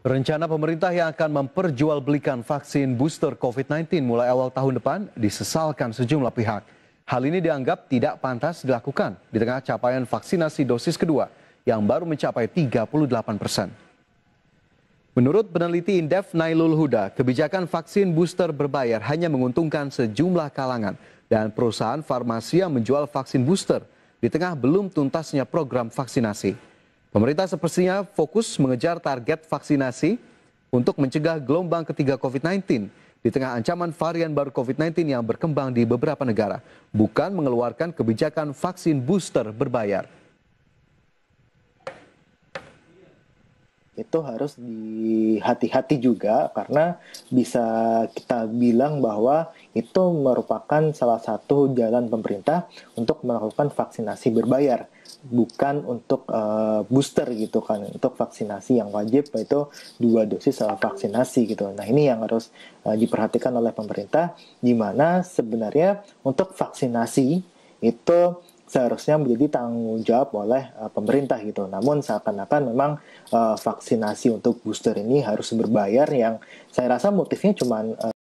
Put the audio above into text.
Rencana pemerintah yang akan memperjualbelikan vaksin booster COVID-19 mulai awal tahun depan disesalkan sejumlah pihak. Hal ini dianggap tidak pantas dilakukan di tengah capaian vaksinasi dosis kedua yang baru mencapai 38 persen. Menurut peneliti Indef Nailul Huda, kebijakan vaksin booster berbayar hanya menguntungkan sejumlah kalangan dan perusahaan farmasi yang menjual vaksin booster di tengah belum tuntasnya program vaksinasi. Pemerintah sepertinya fokus mengejar target vaksinasi untuk mencegah gelombang ketiga COVID-19 di tengah ancaman varian baru COVID-19 yang berkembang di beberapa negara, bukan mengeluarkan kebijakan vaksin booster berbayar. itu harus dihati-hati juga karena bisa kita bilang bahwa itu merupakan salah satu jalan pemerintah untuk melakukan vaksinasi berbayar bukan untuk uh, booster gitu kan untuk vaksinasi yang wajib itu dua dosis salah vaksinasi gitu nah ini yang harus uh, diperhatikan oleh pemerintah gimana sebenarnya untuk vaksinasi itu seharusnya menjadi tanggung jawab oleh uh, pemerintah gitu. Namun seakan-akan memang uh, vaksinasi untuk booster ini harus berbayar yang saya rasa motifnya cuma uh, eh,